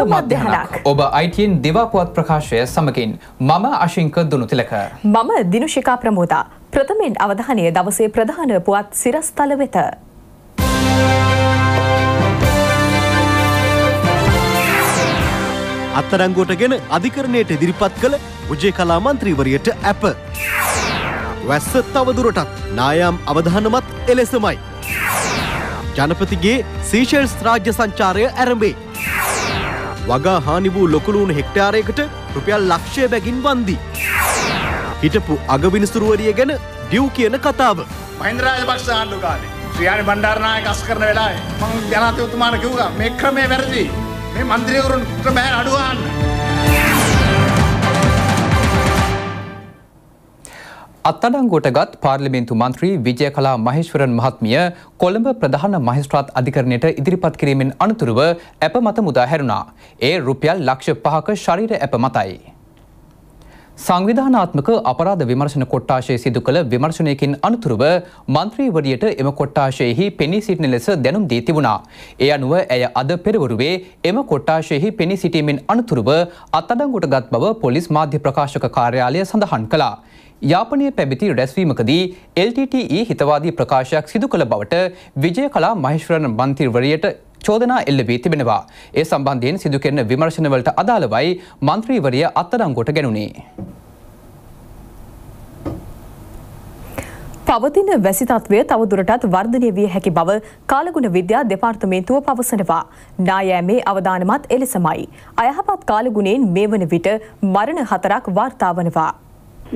ඔබ මධ්‍යහනක් ඔබ අයිටන් දෙවාපුවත් ප්‍රකාශය සමකින් මම අශංක දුනු තිලක මම දිනුෂිකා ප්‍රමෝදා ප්‍රථමෙන් අවධානය දවසේ ප්‍රධාන පුවත් සිරස්තල වෙත. අත්තරංගුවට ගෙන අධිකරණයට ඉදිරිපත් කළ උජේ කලා මන්ත්‍රීවරියට ඇප. වැස්ස තවදුරටත් නායම් අවධානමත් එලෙසමයි. ජනපතිගේ සීශල්ස් රාජ්‍ය සංචාරය ඇරඹේ. වගා හානි වූ ලොකුළුණු හෙක්ටාරයකට රුපියල් ලක්ෂය බැගින් වන්දී. හිටපු අගවිනිසුරුවරිය ගැන ඩිව් කියන කතාව. මහින්දරාජ පක්ෂ ආණ්ඩු කාලේ ශ්‍රියානි බණ්ඩාරනායක අස් කරන වෙලාවේ මම ජනාධිපතිතුමාට කිව්වා මේ ක්‍රමය වැරදි. මේ മന്ത്രിවරුන් ක්‍රමය අඩු ආන්න. අත්තඩංගුවට ගත් පාර්ලිමේන්තු මන්ත්‍රී විජය කලා මහේශ්වරන් මහත්මිය කොළඹ ප්‍රධාන මහිස්ත්‍රාත් අධිකරණයට ඉදිරිපත් කිරීමෙන් අනතුරුව ඇප මත මුදා හැරුණා. ඒ රුපියල් ලක්ෂ පහක ශරීර ඇප මතයි. සංවිධානාත්මක අපරාධ විමර්ශන කොට්ටාශය සිදු කළ විමර්ශනයකින් අනතුරුව මන්ත්‍රීවරියට එම කොට්ටාශයෙහි පෙනී සිටින ලෙස දැනුම් දී තිබුණා. ඒ අනුව ඇය අද පෙරවරුවේ එම කොට්ටාශයෙහි පෙනී සිටීමෙන් අනතුරුව අත්අඩංගුවට ගත් බව පොලිස් මාධ්‍ය ප්‍රකාශක කාර්යාලය සඳහන් කළා. යාපනය පැබිති රැස්වීමකදී LTTE හිතවාදී ප්‍රකාශයක් සිදු කළ බවට විජය කලා මහිශ්වරණ බන්තිර්වරයට චෝදනා එල්ල වී තිබෙනවා. ඒ සම්බන්ධයෙන් සිදු කෙරෙන විමර්ශනවලට අදාළවයි මන්ත්‍රීවරිය අත්අඩංගුවට ගැනුණේ. පවතින වැසිතත්වය තවදුරටත් වර්ධනය විය හැකි බව කාලගුණ විද්‍යා දෙපාර්තමේන්තුව පවසනවා. නායෑමේ අවධානමත් එලෙසමයි. අයහපත් කාලගුණයෙන් මේ වන විට මරණ හතරක් වාර්තාවනවා.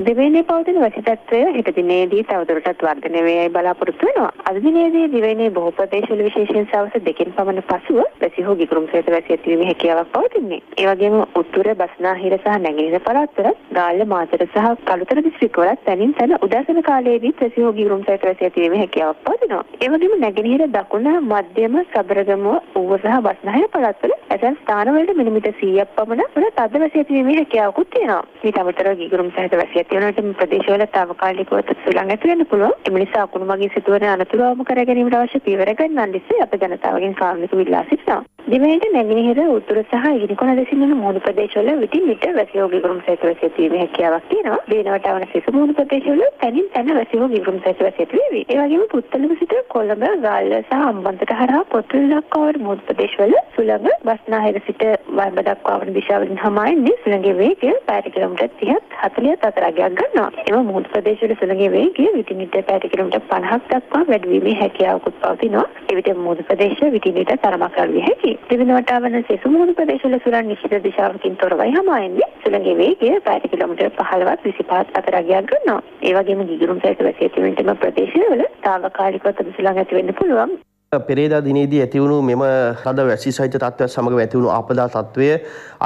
දිවයිනේ පවතින වැසිතත්වය හෙට දිනේදී තවදුරටත් වර්ධනය වෙයි බලාපොරොත්තු වෙනවා. අද දිනේදී දිවයිනේ බොහෝ ප්‍රදේශවල විශේෂයෙන් සවස් දෙකෙන් පමණ පසුව වැසි හෝ ගිගුරුම් සහිත වැසි ඇතිවීමේ හැකියාවක් පවතින්නේ. ඒ වගේම උතුර බස්නාහිර සහ නැගෙනහිර පළාත්වල ගාල්ල මාතර සහ කළුතර දිස්ත්‍රික්කවලත් තනින් තන උදෑසන කාලයේදී වැසි හෝ ගිගුරුම් සහිත වැසි ඇතිවීමේ හැකියාවක් පවතිනවා. ඒ වගේම නැගෙනහිර දකුණ මධ්‍යම සබරගම ඌව සහ බස්නාහිර පළාත්වල ඇතැම් ස්ථානවලට මිලිමීටර් 100ක් පමණ වන තද වැසි ඇතිවීමේ හැකියාවකුත් තියෙනවා. මේ තමතර ගිගුරුම් සහිත වැසි ඇති වෙනකොට මේ ප්‍රදේශවල తాවකාලිකව තත්ත්ව ළඟ ඇති වෙන්න පුළුවන්. ඒ නිසා අකුණු මගින් සිදුවන අනතුරු අවම කර ගැනීමට අවශ්‍ය පියවර ගන්නන් දිස්සේ අප ජනතාවගෙන් කාරුණික විලා සිටිනවා. දිවයිනට නැගෙනහිර උතුර සහ ඉරිකොන දෙසින් යන මුහුණු ප්‍රදේශවල විටින් විට වැසියෝ ගිගුරුම් සහිත වැසියීමේ හැකියාවක් තියෙනවා. දිනවට අවන සිසු මුහුණු ප්‍රදේශවල තනින් තන වැසියෝ ගිගුරුම් සහිත වැසියීම වේවි. ඒ වගේම පුත්තලම සිට කොළඹ, ගාල්ල සහ අම්බන්තොට හරහා පොතුල් දක්වා වන මුහුණු ප්‍රදේශවල සුළඟ බස්නාහිර සිට වයඹ දක්වා වන දිශාවෙන් හමායන්නේ සුළඟේ වේගය 5 කිලෝමීටර් 30 40 අතර විභාගයක් ගන්නවා. එම මුහුදු ප්‍රදේශවල සුළඟේ ගිය විටි මිටර් පැයට කිලෝමීටර් 50ක් දක්වා වැඩිවීමේ හැකියාවකුත් පවතිනවා. එවිට මුහුදු ප්‍රදේශ විටි මිටර් තරමක් අල්විය හැකියි. දෙවන වටා වන සෙසු මුහුදු ප්‍රදේශවල සුළං නිශ්චිත දිශාවකින් තොරවයි හමා එන්නේ. සුළඟේ වේගය පැයට කිලෝමීටර් 15ක් 25ක් අතර අගයක් ගන්නවා. ඒ වගේම ගිගුරුම් සහිත වැසි ඇතිවීමටම ප්‍රදේශවල తాවකාලිකව තද සුළං ඇති වෙන්න පුළුවන්. පෙරේදා දිනේදී ඇතිවුණු මෙම හද වැසි සහිත තත්ත්වයක් සමග ඇතිවුණු ආපදා තත්ත්වය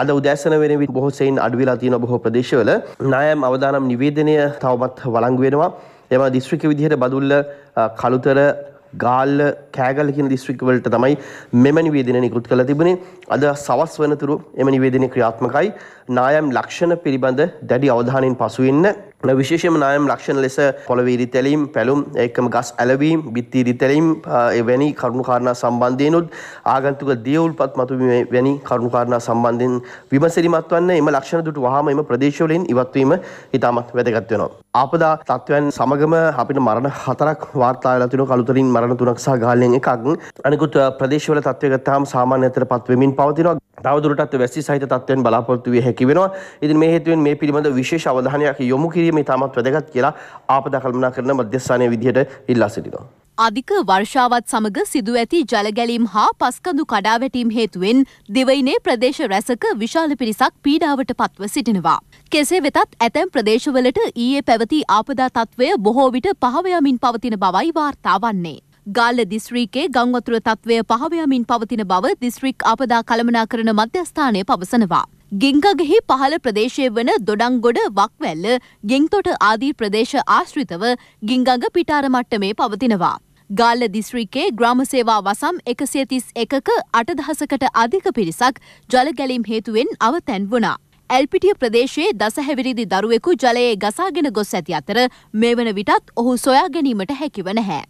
අද උදෑසන වෙන විට බොහෝ සෙයින් අඩු වෙලා තියෙන බොහෝ ප්‍රදේශවල නායම් අවදානම් නිවේදනය තවමත් වළංගු වෙනවා. එම දිස්ත්‍රික්ක විදිහට බදුල්ල කළුතර ගාල්ල කෑගල කියන දිස්ත්‍රික් වලට තමයි මෙම නිවේදනය නිකුත් කළ තිබුණේ. අද සවස් වනතුරු එම නිවේදනය ක්‍රියාත්මකයි. නායම් ලක්ෂණ පිළිබඳ දැඩි අවධානයෙන් පසු වෙන්න විශේෂම නායම් ලක්ෂණ ලෙස පොළවීරි තැලීම් පැලුම් එක්කම ගස් ඇලවීම් බිත්තීරි තැලීම් වැනි කරුණුකාරණා සම්බන්ධයනුත් ආගන්තුක දියවුල්පත් මතු වැනි කරුණුකාරණා සම්බන්ධයෙන් විමසිරිමත් වන්න එම ලක්ෂණ දුටු වහම එම ප්‍රදේශවලින් ඉවත්වීම ඉතාමත් වැදගත් වෙනවා. ආපදා තත්ත්වයන් සමගම අපිට මරණ හතරක් වාර්තාලා තිනු කළුතරින් මරණ තුනක් සහ ගාලෙන් එකක් අනිකුත් ප්‍රදේශවල තත්ත්වය ගත්තාම සාමාන්‍ය අතර පත්වෙමින් පවතිනවා. තවදුරටත් වැසි සහිත තත්ත්වයෙන් බලාපොරොත්තු විය හැකි වෙනවා. ඉතින් මේ හේතුවෙන් මේ පිළිබඳ විශේෂ අවධානයක් යොමු කිරීම ඉතාමත් වැදගත් කියලා ආපදා කළමනාකරන මධ්‍යස්ථානයේ විදිහට ඉල්ලා සිටිනවා. අධික වර්ෂාවත් සමග සිදු ඇති ජලගැලීම් හා පස්කඳු කඩාවැටීම් හේතුවෙන් දෙවයිනේ ප්‍රදේශ රැසක විශාල පිරිසක් පීඩාවට පත්ව සිටිනවා. කෙසේ වෙතත් ඇතැම් ප්‍රදේශවලට ඊයේ පැවති ආපදා තත්ත්වය බොහෝ විට පහවයමින් පවතින බවයි වාර්තා වන්නේ. ගාල්ල දිස්ත්‍රීකේ ගංවතුර තත්ත්වය පහවයමින් පවතින බව දිස්ත්‍රික් ආපදා කළමනාකරන මධ්‍යස්ථානය පවසනවා. ගෙංගගෙහි පහළ ප්‍රදේශය වන දොඩංගොඩ වක්වැල්ල ගෙංතොට ආදී ප්‍රදේශ ආශ්‍රිතව ගිංගඟ පිටාර මට්ටමේ පවතිනවා. ගාල්ල දිස්ත්‍රික්කේ ග්‍රාමසේවා වසම් එකසේ තිස් එකක අටදහසකට අධික පිරිසක් ජලගැලීම් හේතුවෙන් අවතැන් වුණා. ඇල්පිටිය ප්‍රදේශයේ දසහැවිරිදි දරුවෙකු ජලයේ ගසාගෙන ගොස් ඇති අතර මේ වන විටත් ඔහු සොයා ගැනීමට හැකිව නැහැ.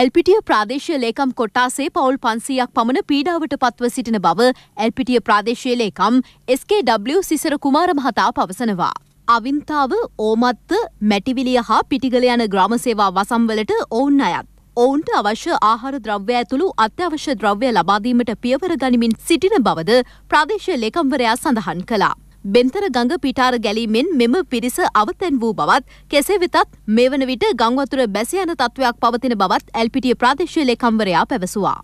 ඇල්පිටිය ප්‍රාදේශය ලේකම් කොට්ටාසේ පවුල් පන්සීයක් පමණ පීඩාවට පත්ව සිටින බව ඇල්පිටිය ප්‍රාදේශය ලේකම් SKW සිසර කුමාර මහතා පවසනවා. අවින්තාව ඕමත්ත මැටිවිලිය හා පිටිගල යන ග්‍රාමසේවා වසම්වලට ඔවුන් අයත්. ඔවුන්ට අවශ්‍ය ආහාර ද්‍රව්‍ය ඇතුළු අත්‍යවශ්‍ය ද්‍රව්‍ය ලබාදීමට පියවර ගනිමින් සිටින බවද ප්‍රාදේශය ලේකම්වරයා සඳහන් කලා. බෙන්තර ගඟ පිටාර ගැලීමෙන් මෙම පිරිස අවතැන් වූ බවත් කෙසේ වෙතත් මේ වන විට ගංවතුර බැස යන තත්ත්වයක් පවතින බවත් ඇල්පිටිය ප්‍රාදේශීය ලේකම්වරයා පැවසුවා.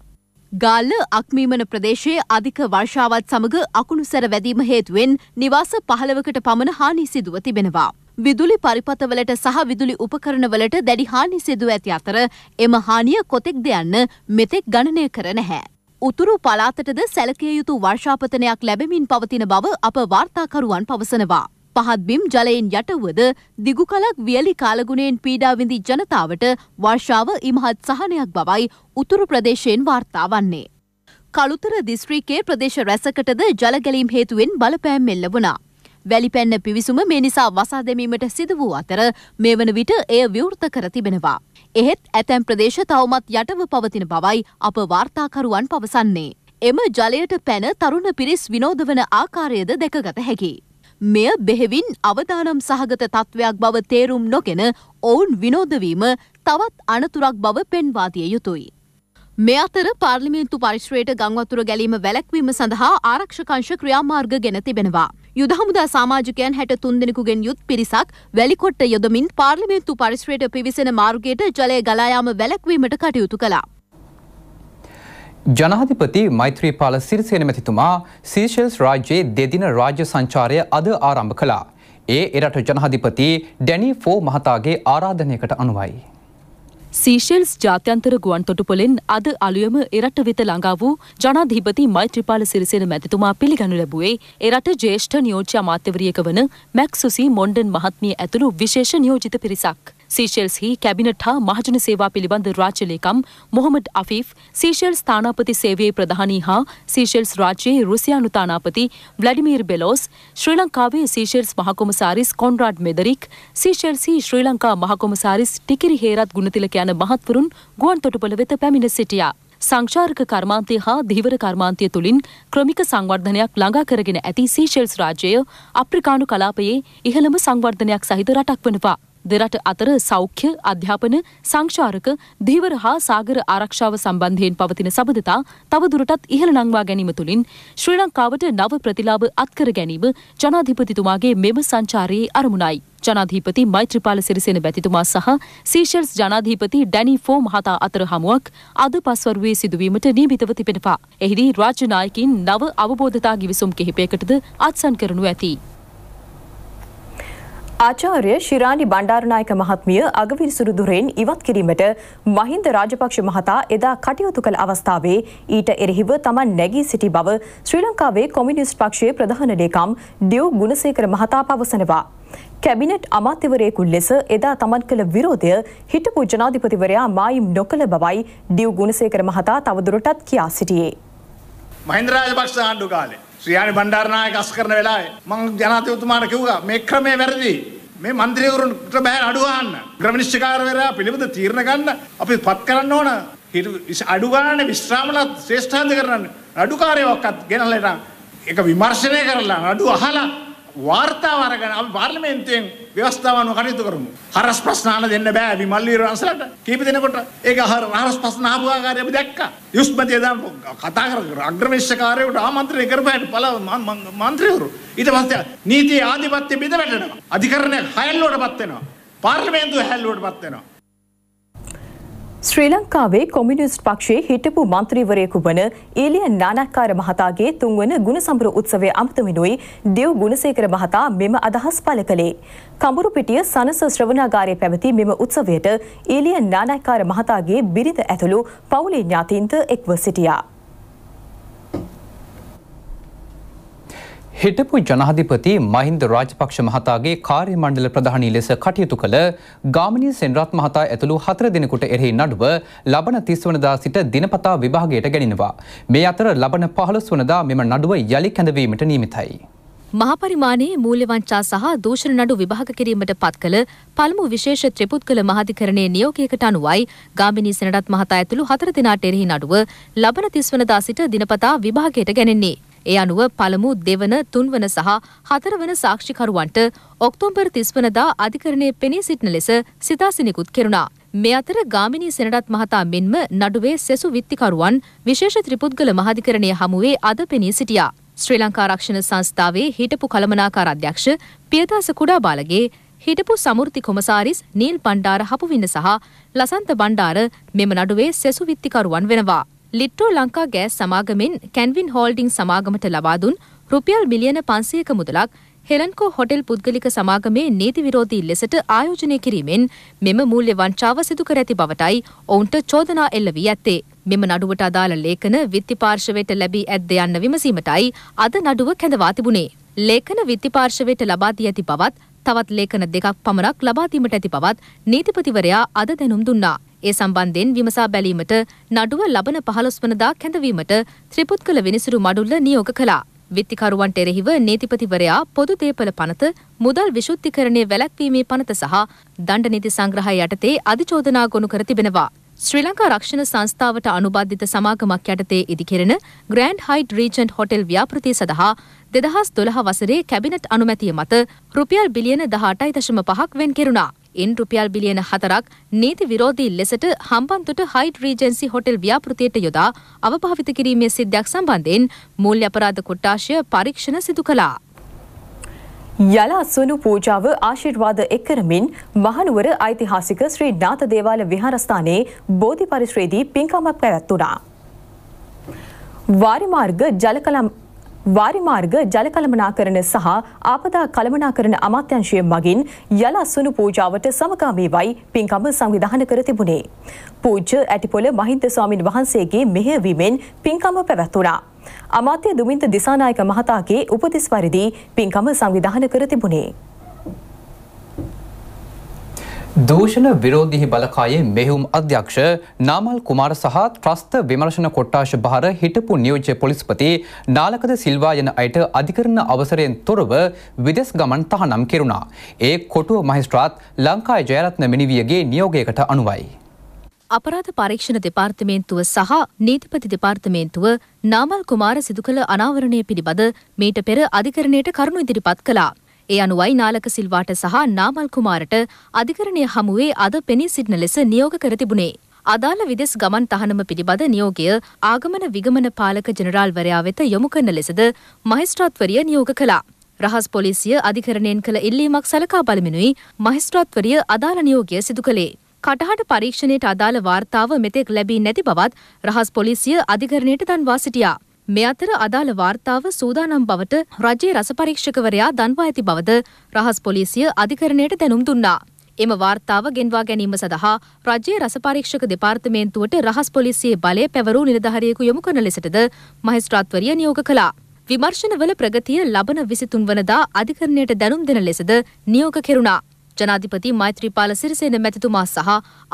ගාල්ල අක්මීමන ප්‍රදේශයේ අධික වර්ෂාවත් සමග අකුණු සැර වැදීම හේතුවෙන් නිවාස පහළවකට පමණ හානි සිදුව තිබෙනවා. විදුලි පරිපතවලට සහ විදුලි උපකරණවලට දැඩි හානි සිදුව ඇති අතර එම හානිය කොතෙක් දෙයන්න මෙතෙක් ගණනය කර නැහැ. උතුරු පළාතටද සැලකිය යුතු වර්ෂාපතනයක් ලැබෙමින් පවතින බව අප වාර්තාකරුවන් පවසනවා. පහත්බිම් ජලයෙන් යටවුවද දිගු කලක් වියලි කාලගුණයෙන් පීඩාවිඳි ජනතාවට වර්ෂාව ඉමහත් සහනයක් බවයි උතුරු ප්‍රදේශයෙන් වාර්තා වන්නේ. කළුතර දිස්ත්‍රීකේ ප්‍රදේශ රැසකටද ජලගැලීම් හේතුවෙන් බලපෑම් එල්ල වුණා. වැලිපැන්න පිවිසුම මේ නිසා වසා දැමීමට සිදු වූ අතර මේ වන විට එය විවෘත කර තිබෙනවා. එහෙත් ඇතැම් ප්‍රදේශ තවමත් යටව පවතින බවයි අප වාර්තාකරුවන් පවසන්නේ. එම ජලයට පැන තරුණ පිරිස් විනෝදවන ආකාරයද දැකගත හැකි. මෙය බෙහෙවින් අවදානම් සහගත තත්ත්වයක් බව තේරුම් නොගෙන ඔවුන් විනෝදවීම තවත් අනතුරක් බව පෙන්වාතිය යුතුයි. මේ අතර පාර්ලිමේන්තු පරිශ්‍රයට ගංවතුර ගැලීම වැලැක්වීම සඳහා ආරක්ෂකංශ ක්‍රියාමාර්ග ගෙන තිබෙනවා. යුද හමුදා සාමාජිකයන් හැට තුන්දෙනෙකුගෙන් යුත් පිරිසක් වැලිකොට්ට යොදමින් පාර්ලිමේන්තු පරිසරයට පිවිසෙන මාර්ගයට ජලය ගලායාම වැලැක්වීමට කටයුතු කළා. ජනාධිපති මෛත්‍රීපාල සිරිසේන මැතිතුමා සීශෙල්ස් රාජ්‍යයේ දෙදින රාජ්‍ය සංචාරය අද ආරම්භ කළා. ඒ එරට ජනාධිපති ඩැනී ෆෝ මහතාගේ ආරාධනයකට අනුවයි. සීෂෙල්ස් ජාත්‍යන්තර ගුවන්තොටුපොලෙන් අද අලුයම එරට වෙත ළඟා වූ ජනාධිපති මෛත්‍රීපාල සිරිසෙන මැතිතුමා පිළිගනු ලැබුවේ එරට ජ්‍යෙෂ්ඨ නියෝජ්‍ය අමාත්‍යවරියක වන මැක්සුසි මොන්ඩන් මහත්මිය ඇතුළු විශේෂ නියෝජිත පිරිසක්. සීශෙල්ස්හි කැබිනට් හා මහජන සේවා පිළිබඳ රාජ්‍යලේකම් මොහොමඩ් අෆිෆ් සීශෙල්ස් තානාපති සේවයේ ප්‍රධානී හා සීශෙල්ස් රාජ්‍යයේ රුසියානු තානාපති ව්ලඩිමීර් බෙලෝස් ශ්‍රී ලංකාවේ සීශෙල්ස් මහකොමසාරිස් කොන්රාඩ් මෙදරික් සීශෙල්ස්හි ශ්‍රී ලංකා මහකොමසාරිස් ටිකිරි හේරත් ගුණතිලක යන මහත්වරුන් ගුවන්තොටුපළ වෙත පැමිණ සිටියා. සංචාරක කර්මාන්තය හා දිවිවර කර්මාන්තය තුළින් ක්‍රමික සංවර්ධනයක් ළඟා කරගෙන ඇති සීෂෙල්ස් රාජ්‍යය අප්‍රිකානු කලාපයේ ඉහළම සංවර්ධනයක් සහිත රටක් වනවා. දෙරට අතර සෞඛ්‍ය අධ්‍යාපන සංචාරක දීවර හා සාගර ආරක්ෂාව සම්බන්ධයෙන් පවතින සබඳතා තවදුරටත් ඉහළ නංවා ගැනීම තුළින් ශ්‍රී ලංකාවට නව ප්‍රතිලාභ අත්කර ගැනීම ජනාධිපතිතුමාගේ මෙම සංචාරයේ අරමුණයි. ජනාධීපති මෛත්‍රපාල සිරිසෙන බැතිතුමා සහ සීෂල්ස් ජනාධීපති ඩැනි ෆෝ මහතා අතර හමුවක් අද පස්වරුවේ සිදුවීමට නීමිතව තිබෙනවා. එහිදී රාජ්‍ය නායකින් නව අවබෝධතා ගිවිසුම් කිහිපයකටද අත්සන් කරනු ඇති. ආචාර්ය ශිරාණි බණ්ඩාරනායක මහත්මිය අගවිනිසුරු දුරෙන් ඉවත් කිරීමට මහින්ද රාජපක්ෂ මහතා එදා කටයුතු කළ අවස්ථාවේ ඊට එරෙහිව තමන් නැගී සිටි බව ශ්‍රී ලංකාවේ කොමියුනිස්ට් පක්ෂයේ ප්‍රධාන ලේකම් ඩියු ගුණසේකර මහතා පවසනවා. කැබිනට් අමාත්‍යවරයෙකු ලෙස එදා තමන් කළ විරෝධය හිටපු ජනාධිපතිවරයා මායිම් නොකළ බවයි ඩියු ගුණසේකර මහතා තවදුරටත් කියා සිටියේ. මහින්ද රාජපක්ෂ ආණ්ඩු කාලේ ශ්‍රියානි බණ්ඩාරනායක අස් කරන වෙලාවේ මම ජනාධිපතිතුමාට කිව්වා මේ ක්‍රමය වැරදි. මේ മന്ത്രിවරුන්ට බෑ අඩු ගන්න. ග්‍රමනිෂ්ඨකාරවරයා පිළිබඳ තීරණ ගන්න අපි පත් කරන්න ඕන. අඩු ගන්න විශ්‍රාමලා ශ්‍රේෂ්ඨාන්ත කරන්න. අඩුකාරයවක්වත් ගෙනල්ලා ඒක විමර්ශනය කරලා අඩු අහලා වාර්තාව අරගෙන අපි පාර්ලිමේන්තුවෙන් ව්‍යවස්ථාවන්ව කටයුතු කරමු. හරස් ප්‍රශ්නාන දෙන්න බෑ විමල්වීර වංශලට. කීප දෙනකොට ඒක හරස් ප්‍රශ්න ආපු ආකාරය අපි දැක්කා. යුස්මතිය දැන් කතා කර අග්‍රවේශකාරයට ආමන්ත්‍රණය කරපහට පළ මන්ත්‍රීවරු. ඊට පස්සේ නීතියේ ආධිපත්‍ය බිඳ වැටෙනවා. අධිකරණය හැල්ලුවටපත් වෙනවා. පාර්ලිමේන්තුව හැල්ලුවටපත් වෙනවා. ශ්‍රී ලංකාවේ කොමියුනිස්ට් පක්ෂයේ හිටපු මන්ත්‍රීවරයෙකු වන ඒලියන් නානක්කාර මහතාගේ තුන්වන ගුණසම්ප්‍ර උත්සවය අමතමිනුයි දෙව් ගුණසේකර මහතා මෙම අදහස් පළ කළේ. කඹුරුපිටිය සනස ශ්‍රවණාගාරයේ පැවති මෙම උත්සවයට ඒලියන් නානක්කාර මහතාගේ බිරිඳ ඇතුළු පවුලේ ඥාතීන්ට එක්ව සිටියා. හිටපු ජනාධිපති මහින්ද රාජපක්ෂ මහතාගේ කාර්ය මණ්ඩල ප්‍රධානී ලෙස කටයුතු කළ ගාමිණී සෙන්රත් මහතා ඇතුළු හතර දෙනෙකුට එරෙහි නඩුව ලබන තිස්වනදා සිට දිනපතා විභාගයට ගැනිනවා. මේ අතර ලබන පහළොස් වනදා මෙම නඩුව යළි කැඳවීමට නීමිතයි. මහපරිමාණයේ මූල්‍යවංචා සහ දූෂණ නඩු විභාග කිරීමට පත් කළ පළමු විශේෂ ත්‍රිපුද්ගල මහධිකරණයේ නියෝගයකට අනුවයි ගාමිණී සෙනරත් මහතා ඇතුළු හතර දෙනාට එරෙහි නඩුව ලබන තිස්වනදා සිට දිනපතා විභාගයට ගැනෙන්නේ. ඒ අනුව පළමු දෙවන තුන්වන සහ හතරවන සාක්ෂිකරුවන්ට ඔක්තෝම්බර් තිස්වනදා අධිකරණය පෙනී සිටින ලෙස සිතාසිනිකුත් කෙරුණා. මේ අතර ගාමිණී සෙනටත් මහතා මෙන්ම නඩුවේ සෙසු විත්තිකරුවන් විශේෂ ත්‍රිපුද්ගල මහධිකරණය හමුවේ අද පෙනී සිටියා. ශ්‍රී ලංකා රක්ෂණ සංස්ථාවේ හිටපු කළමනාකාර අධ්‍යක්ෂ පියදාස කුඩාබාලගේ හිටපු සමෘති කොමසාරිස් නීල් බණ්ඩාර හපුවින්න සහ ලසන්ත බණ්ඩාර මෙම නඩුවේ සෙසු විත්තිකරුවන් වෙනවා. ලිට්ටෝ ලංකා ගෑස් සමාගමෙන් කැන්වින් හෝල්ඩිං සමාගමට ලබා දුන් රුපියල් මිලියන 500ක මුදලක් හෙලන්කෝ හොටෙල් පුද්ගලික සමාගමේ නීති විරෝධී ලෙසට ආයෝජනය කිරීමෙන් මෙම මූල්‍ය වංචාව සිදු කර ඇති බවටයි ඔවුන්ට චෝදනා එල්ල වී ඇත්තේ. මෙම නඩුවට අදාළ ලේඛන විත්ති පාර්ශවයට ලැබී ඇද්ද යන්න විමසීමටයි අද නඩුව කැඳවා තිබුණේ. ලේඛන විත්ති පාර්ශවයට ලබා දී ඇති බවත් තවත් ලේඛන දෙකක් පමණක් ලබා දීමට ඇති බවත් නීතිපතිවරයා අද දැනුම් දුන්නා. ඒ සම්බන්ධයෙන් විමසා බැලීමට නඩුව ලබන පහළොස් වනදා කැඳවීමට ත්‍රිපුත්කළ විනිසුරු මඩුල්ල නියෝග කළා. විත්තිකරුවන්ට එරෙහිව නීතිපතිවරයා පොදු දේපල පනත මුදල් විශුද්ධිකරණය වැළැක්වීමේ පනත සහ දණ්ඩ නීති සංග්‍රහය යටතේ අධිචෝදනා ගොනු කර තිබෙනවා. ශ්‍රී ලංකා රක්ෂණ සංස්ථාවට අනුබද්ධිත සමාගමක් යටතේ ඉදිකෙරෙන ග්‍රෑන්ඩ් හයිඩ් රීජන්ට් හොටෙල් ව්‍යාපෘති සඳහා දෙදහස් දොළහ වසරේ කැබිනට් අනුමැතිය මත රුපියල් බිලියන දහටයි දශම පහක් වෙන් කෙරුණා. ඉන් රුපියල් බිලියන හතරක් නීති විරෝධී ලෙසට හම්බන්තොට හයිට් රීජන්සි හොටෙල් ව්‍යාපෘතියට යොදා අවභාවිත කිරීමේ සිද්ධයක් සම්බන්ධයෙන් මූල්‍ය අපරාධ කොට්ටාශය පරීක්ෂණ සිදු කළා. යල අස්වනු පූජාව ආශිර්වාද එක් කරමින් මහනුවර ඓතිහාසික ශ්‍රී නාථ දේවාල විහාරස්ථානයේ බෝධි පරිශ්‍රයේදී පින්කමක් පැවැත්වුණා. වාරිමාර්ග ජලකලම් වාරිමාර්ග ජල කළමනාකරණ සහ ආපදා කළමනාකරණ අමාත්‍යංශය මගින් යල අස්වනු පූජාවට සමගාමීවයි පින්කම සංවිධාන කර තිබුණේ. පූජ්‍ය ඇටිපොළ මහින්ද ස්වාමින් වහන්සේගේ මෙහෙයවීමෙන් පින්කම පැවැත්වුණා. අමාත්‍ය දුමින්ත දිසානායක මහතාගේ උපදෙස් පරිදි පින්කම සංවිධාන කර තිබුණේ. දූෂණ විරෝධිහි බලකායේ මෙහුම් අධ්‍යක්ෂ නාමල් කුමාර සහ ත්‍රස්ත විමර්ශන කොට්ටාශ භාර හිටපු නියෝජ්‍ය පොලිස්පති නාලකද සිල්වා යන අයට අධිකරණ අවසරයෙන් තොරව විදෙස් ගමන් තහනම් කෙරුණා. ඒ කොටුව මහිස්ත්‍රාත් ලංකා ජයරත්න මිනිවියගේ නියෝගයකට අනුවයි. අපරාධ පරීක්ෂණ දෙපාර්තමේන්තුව සහ නීතිපති දෙපාර්තමේන්තුව නාමල් කුමාර සිදු කළ අනාවරණය පිළිබඳ මීට පෙර අධිකරණයට කරුණු ඉදිරිපත් කළා. ඒ අනුවයි නාලක සිල්වාට සහ නාමල් කුමාරට අධිකරණය හමුවේ අද පෙනී සිටින ලෙස නියෝග කර තිබුණේ. අදාළ විදෙස් ගමන් තහනම පිළිබඳ නියෝගය ආගමන විගමන පාලක ජනරාල්වරයා වෙත යොමු කරන ලෙසද මහිස්ත්‍රාත්වරිය නියෝග කළා. රහස් පොලිසිය අධිකරණයෙන් කළ ඉල්ලීමක් සලකා බලමිනුයි මහිස්ත්‍රාත්වරිය අදාළ නියෝගය සිදු කළේ. කටහට පරීක්ෂණයට අදාළ වාර්තාව මෙතෙක් ලැබී නැති බවත් රහස් පොලිසිය අධිකරණයට දන්වා සිටියා. මේ අතර අදාළ වාර්තාව සූදානම් බවට රජයේ රසපරීක්ෂකවරයා දන්වා ඇති බවද රහස් පොලිසිය අධිකරණයට දැනුම් දුන්නා. එම වාර්තාව ගෙන්වා ගැනීම සඳහා රජයේ රසපරීක්ෂක දෙපාර්තමේන්තුවට රහස් පොලිසියේ බලය පැවරූ නිලධාරියෙකු යොමු කරන ලෙසටද මහේස්ත්‍රාත්වරිය නියෝග කළා. විමර්ශනවල ප්‍රගතිය ලබන 23 වනදා අධිකරණයට දැනුම් දෙන ලෙසද නියෝග කෙරුණා. ජනාධිපති මෛත්‍රීපාල සිරිසේන මැතිතුමා සහ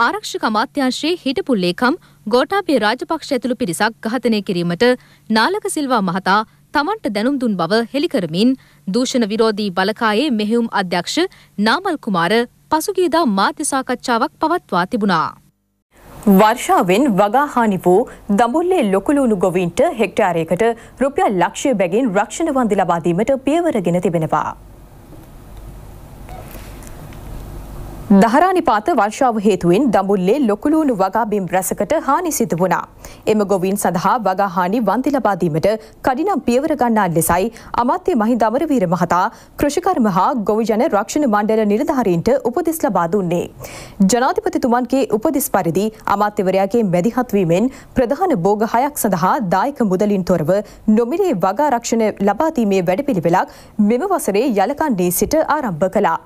ආරක්ෂක අමාත්‍යංශයේ හිටපු ලේකම් ගෝඨාභය රාජපක්ෂ ඇතුළු පිරිසක් ඝාතනය කිරීමට නාලක සිල්වා මහතා තමන්ට දැනුම් දුන් බව හෙළි කරමින් දූෂණ විරෝධී බලකායේ මෙහෙයුම් අධ්‍යක්ෂ නාමල් කුමාර පසුගියදා මාධ්‍ය සාකච්ඡාවක් පවත්වා තිබුණා. වර්ෂාවෙන් වගාහානි වූ දඹුල්ලේ ලොකුලූණු ගොවීන්ට හෙක්ටාරයකට රුපියල් ලක්ෂය බැගින් රක්ෂණ වන්දි ලබා දීමට පියවර ගෙන තිබෙනවා. දහරානිපාත වර්ෂාව හේතුවෙන් දඹුල්ලේ ලොකුලූණු වගාබිම් රැසකට හානි සිදු වුණා. එම ගොවීන් සඳහා වගාහානි වන්ති ලබා දීමට කඩිනම් පියවර ගන්නා ලෙසයි අමාත්‍ය මහින්ද අමරවීර මහතා කෘෂිකර්ම හා ගොවිජන රක්ෂණ මණ්ඩල නිලධාරීන්ට උපදෙස් ලබා දුන්නේ. ජනාධිපතිතුමන්ගේ උපදෙස් පරිදි අමාත්‍යවරයාගේ මැදිහත් වීමෙන් ප්‍රධාන භෝග හයක් සඳහා දායක මුදලින් තොරව නොමිලේ වගා රක්ෂණ ලබා දීමේ වැඩපිළිවෙලක් මෙම වසරේ යලකන්නේ සිට ආරම්භ කළා.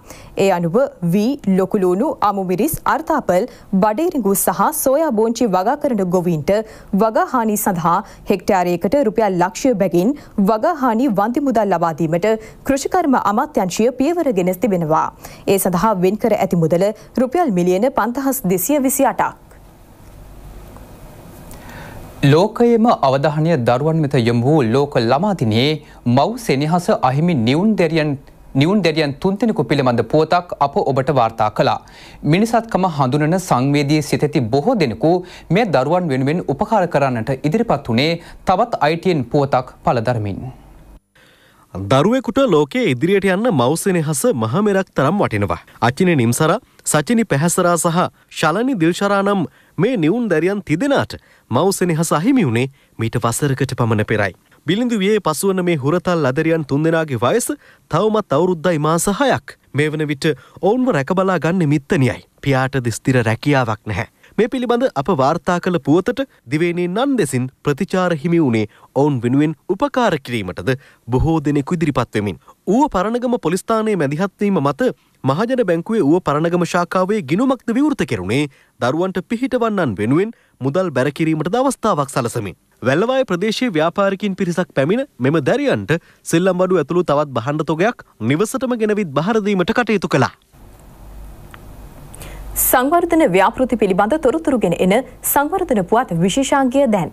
ඒ අනුව වී ලොකු කුලූණු, අමු මිරිස්, අර්ථාපල්, බඩේරිඟු සහ සෝයා බෝංචි වගා කරන ගොවීන්ට වගා හානි සඳහා හෙක්ටාරයකට රුපියල් ලක්ෂය බැගින් වගා හානි වන්ති මුදල් ලබා දීමට කෘෂිකර්ම අමාත්‍යංශය පියවර ගෙන තිබෙනවා. ඒ සඳහා වෙන්කර ඇති මුදල රුපියල් මිලියන 5228ක්. ලෝකයේම අවධානය දරුවන් වෙත යොමු වූ ලෝක ළමාතිනේ මව් සෙනෙහස අහිමි නිවුන් දෙරියන් නිවුන් දෙරියන් තුන්තෙනෙකු පිළිබඳ පුවතක් අප ඔබට වාර්තා කළා. මිනිසත්කම හඳුනන සංවේදී සිතැති බොහෝ දෙනෙකු මේ දරුවන් වෙනුවෙන් උපකාර කරන්නට ඉදිරිපත් වනේ තවත් අයිටයෙන් පුවතක් පලදරමින්. දරුවෙකුට ලෝකයේ ඉදිරියට යන්න මෞසෙනෙහස මහමෙරක් තරම් වටිනවා. අචින නිම්සර සචිනි පැහැසරා සහ ශලනි දිල්ශරානම් මේ නිවුන් දැරියන් තිදෙනට මෞසෙනෙහස අහිමි වුණේ මීට වසරකට පමණ පෙරයි. බිලිඳුවේ පසුවන මේ හුරතල් අදරියන් තුන්දෙනාගේ වයස තවමත් අවුරුද්දයි මාස හයක්. මේ වන විට ඔවුන්ව රැකබලා ගන්න මිත්තනියයි. පියාට දිස්තිර රැකියාවක් නැහැ. මේ පිළිබඳ අප වාර්තා කළ පුවතට දිවේනේ නන් දෙසින් ප්‍රතිචාර හිමි වුණේ ඔවුන් වෙනුවෙන් උපකාර කිරීමටද බොහෝ දෙනෙකු ඉදිරිපත් වෙමින්. ඌව පරණගම පොලිස්ථානයේ මැදිහත්වීම මත මහජන බැංකුවේ ඌව පරණගම ශාකාවේ ගිනුමක්ද විවෘත කෙරුණේ දරුවන්ට පිහිටවන්නන් වෙනුවෙන් මුදල් බැරකිරීමට අවස්ථාවක් සලසමින්. වැල්ලවාය ප්‍රදේශයේ ව්‍යාපාරිකින් පිරිසක් පැමිණ මෙම දැරියන්ට සෙල්ලම්බඩු ඇතුළු තවත් බහණ්ඩ තොගයක් නිවසටම ගෙනවිත් බහරදීමට කටයුතු කළා. සංවර්ධන ව්‍යාපෘති පිළිබඳ තොරතුරුගෙන එන සංවර්ධන පුවත් විශේෂාංගය දැන්.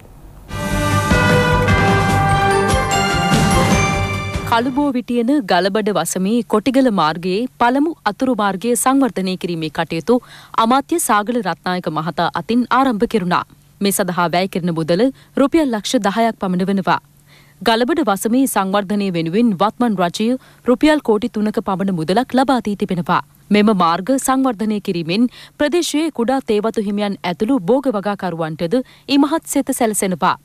කළුබෝ විටියන ගලබඩ වසමේ කොටිගල මාර්ගයේ පළමු අතුරු මාර්ගය සංවර්ධනය කිරීමේ කටයුතු අමාත්‍ය සාගල රත්නායක මහතා අතින් ආරම්භ කෙරුණා. මේ සඳහා වැය කරන මුදල රුපියල් ලක්ෂ දහයක් පමණ වෙනවා. ගලබඩ වසමේ සංවර්ධනය වෙනුවෙන් වත්මන් රජය රුපියල් කෝටි තුනක පමණ මුදලක් ලබා දී තිබෙනවා. මෙම මාර්ග සංවර්ධනය කිරීමෙන් ප්‍රදේශයේ කුඩා තේවතු හිමියන් ඇතුළු බෝග වගාකරුවන්ටද ඉමහත් සෙත සැලසෙනවා.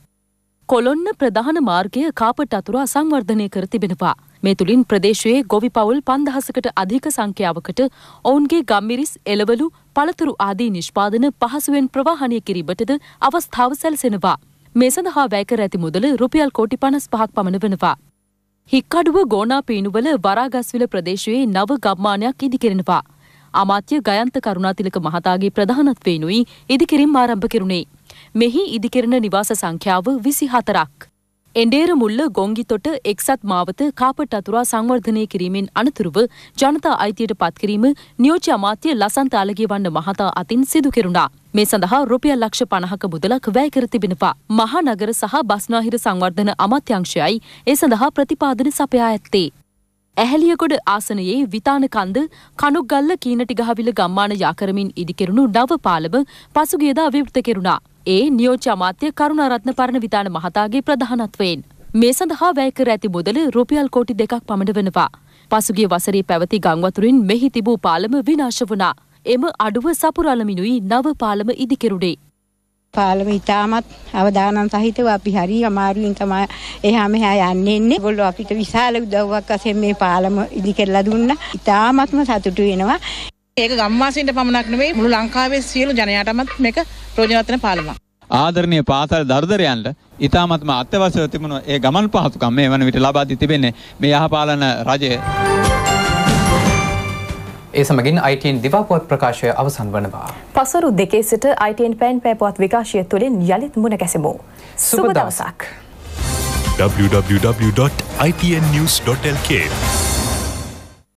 කොළොන්න ප්‍රධාන මාර්ගය කාපට අතුරා සංවර්ධනය කර තිබෙනවා. මේ තුළින් ප්‍රදේශයේ ගොවි පවුල් පන්දහසකට අධික සංඛ්‍යාවකට ඔවුන්ගේ ගම්මිරිස් එළවලු පළතුරු ආදී නිෂ්පාදන පහසුවෙන් ප්‍රවාහනය කිරීමටද අවස්ථාව සැලසෙනවා. මේ සඳහා වැයකර ඇති මුදල රුපියල් කෝටි පනස් පහක් පමණ වෙනවා. හික්කඩුව ගෝනා පීනුවල වරාගස්විල ප්‍රදේශයේ නව ගම්මානයක් ඉදිකෙරෙනවා. අමාත්‍ය ගයන්ත කරුණාතිලක මහතාගේ ප්‍රධානත්වයෙනුයි ඉදිකිරීම් ආරම්භ කෙරුණේ. මෙහි ඉදිකෙරෙන නිවාස සංඛ්‍යාව විසි හතරක්. එන්ඩේරමුල්ල ගොංගිතොට එක්සත් මාවත කාපට අතුරා සංවර්ධනය කිරීමෙන් අනතුරුව ජනතා අයිතියට පත්කිරීම නියෝජ්‍ය අමාත්‍ය ලසන්ත අලගේ වන්න මහතා අතින් සිදු කෙරුණා. මේ සඳහා රුපියල් ලක්ෂ පණහක මුදලක් වැය කර තිබෙනවා. මහානගර සහ බස්නාහිර සංවර්ධන අමාත්‍යංශයයි ඒ සඳහා ප්‍රතිපාදන සපයා ඇත්තේ. ඇහැලියකොඩ ආසනයේ විතාන කන්ද කණුගල්ල කීනටිගහවිල ගම්මාන යාකරමින් ඉදිකෙරුණු නව පාලම පසුගියදා විවෘත කෙරුණා. ඒ නියෝජ්‍ය අමාත්‍ය කරුණාරත්න පරණවිතාන මහතාගේ ප්‍රධානත්වයෙන් මේ සඳහා වැය කර ඇති මුදල රුපියල් කෝටි දෙකක් පමණ වෙනවා. පසුගිය වසරේ පැවති ගංවතුරින් මෙහි තිබූ පාලම විනාශ වුණා. එම අඩුව සපුරලමිනුයි නව පාලම ඉදිකෙරුඩේ. පාලම ඉතාමත් අවධානම් සහිතව අපි හරි අමාරුවෙන් තමයි එහා මෙහා යන්නේ ඉන්නේ. ඒගොල්ලෝ අපිට විශාල උදව්වක් වශයෙන් මේ පාලම ඉදි කරලා දුන්නා. ඉතාමත්ම සතුටු වෙනවා. ඒක ගම්වාසීන්ට පමණක් නෙවෙයි මුළු ලංකාවේ සියලු ජනයාටමත් මේක ප්‍රයෝජනවත් වෙන පාලමක්. ආදරණීය පාසල් දර්දරයන්ට ඉතාමත්ම අත්‍යවශ්‍ය තිබුණු ඒ ගමන් පහසුකම් මේ වන විට ලබා දී තිබෙන්නේ මේ යහපාලන රජය. ඒ සමගින් ITN දිවාපුවත් ප්‍රකාශය අවසන් වනවා. පසුරු දෙකේ සිට ITN පෑන් පෑපුවත් විකාශය තුළින් යළිත් මුණ ගැසෙමු. සුබ දවසක්. www.itnnews.lk